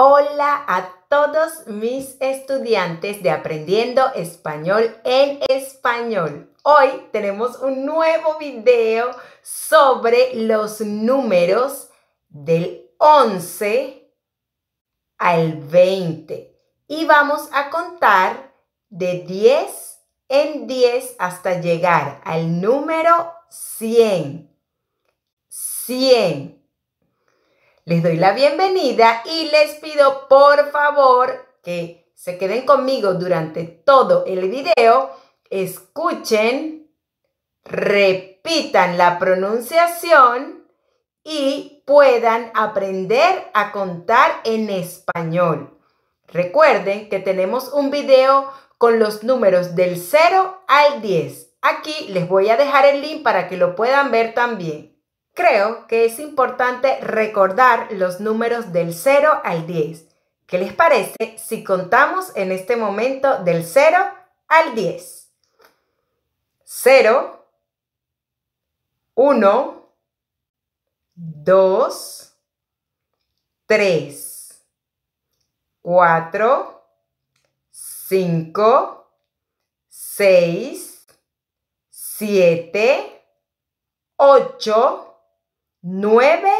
Hola a todos mis estudiantes de Aprendiendo Español en Español. Hoy tenemos un nuevo video sobre los números del 11 al 20 y vamos a contar de 10 en 10 hasta llegar al número 100. 100. Les doy la bienvenida y les pido por favor que se queden conmigo durante todo el video, escuchen, repitan la pronunciación y puedan aprender a contar en español. Recuerden que tenemos un video con los números del 0 al 10. Aquí les voy a dejar el link para que lo puedan ver también creo que es importante recordar los números del 0 al 10. ¿Qué les parece si contamos en este momento del 0 al 10? 0, 1, 2, 3, 4, 5, 6, 7, 8, 9,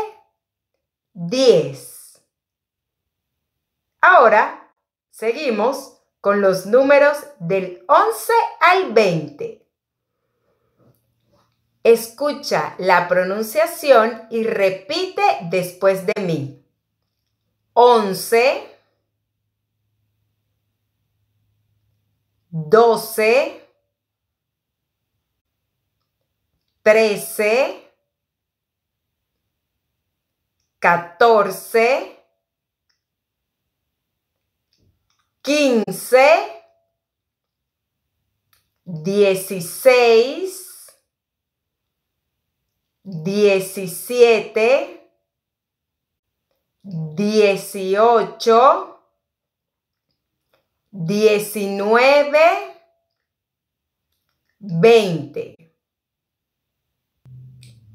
10. Ahora seguimos con los números del 11 al 20. Escucha la pronunciación y repite después de mí. 11, 12, 13, 14, 15, 16, 17, 18, 19, 20.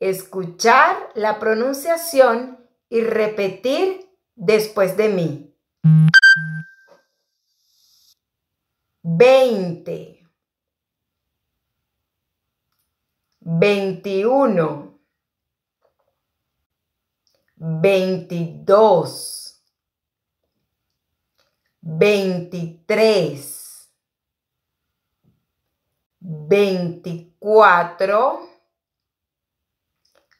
escuchar la pronunciación y repetir después de mí. Veinte, veintiuno, veintidós, veintitrés, Veinticuatro.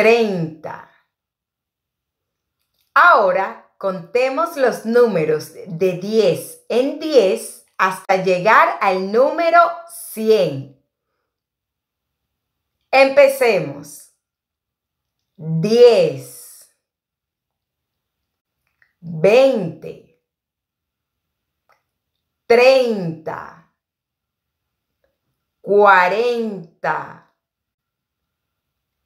30. Ahora contemos los números de 10 en 10 hasta llegar al número 100. Empecemos. 10, 20, 30, 40.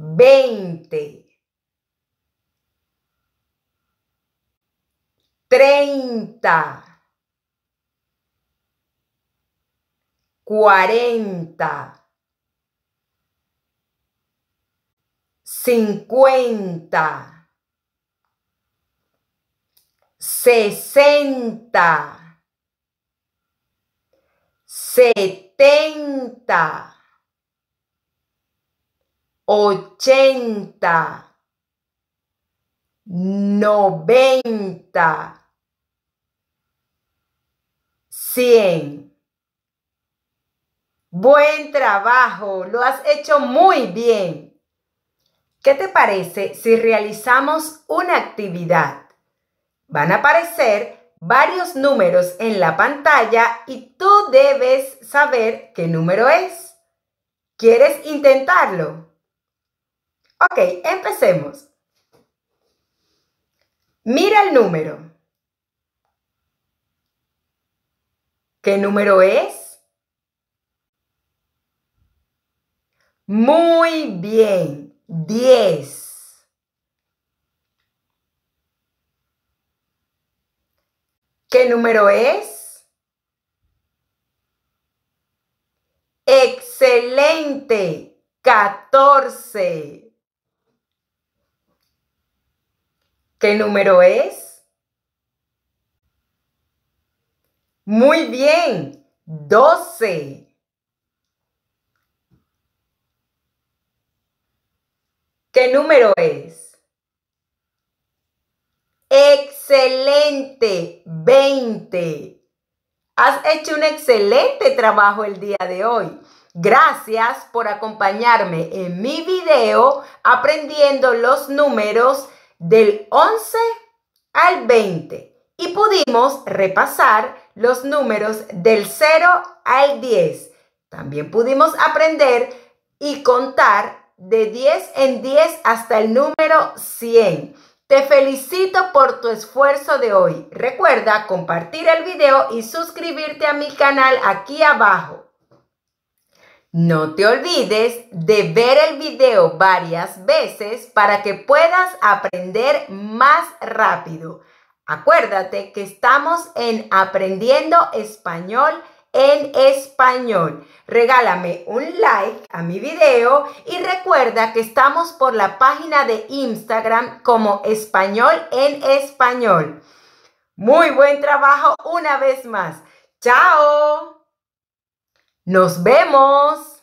20, 30, 40, 50, 60, 70, 80. 90. 100. Buen trabajo, lo has hecho muy bien. ¿Qué te parece si realizamos una actividad? Van a aparecer varios números en la pantalla y tú debes saber qué número es. ¿Quieres intentarlo? Ok, empecemos. Mira el número. ¿Qué número es? Muy bien, diez. ¿Qué número es? Excelente, catorce. ¿Qué número es? Muy bien, 12. ¿Qué número es? Excelente, 20. Has hecho un excelente trabajo el día de hoy. Gracias por acompañarme en mi video aprendiendo los números del 11 al 20 y pudimos repasar los números del 0 al 10. También pudimos aprender y contar de 10 en 10 hasta el número 100. Te felicito por tu esfuerzo de hoy. Recuerda compartir el video y suscribirte a mi canal aquí abajo. No te olvides de ver el video varias veces para que puedas aprender más rápido. Acuérdate que estamos en Aprendiendo Español en español. Regálame un like a mi video y recuerda que estamos por la página de Instagram como español en español. Muy buen trabajo una vez más. ¡Chao! Nos vemos.